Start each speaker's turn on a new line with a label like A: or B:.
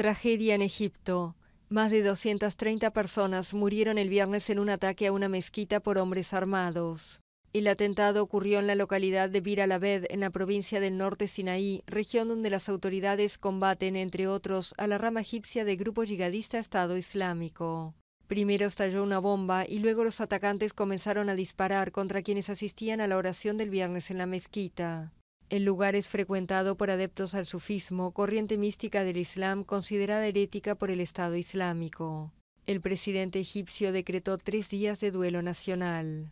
A: Tragedia en Egipto. Más de 230 personas murieron el viernes en un ataque a una mezquita por hombres armados. El atentado ocurrió en la localidad de Bir al-Abed, en la provincia del norte Sinaí, región donde las autoridades combaten, entre otros, a la rama egipcia del grupo yihadista Estado Islámico. Primero estalló una bomba y luego los atacantes comenzaron a disparar contra quienes asistían a la oración del viernes en la mezquita. El lugar es frecuentado por adeptos al sufismo, corriente mística del Islam considerada herética por el Estado Islámico. El presidente egipcio decretó tres días de duelo nacional.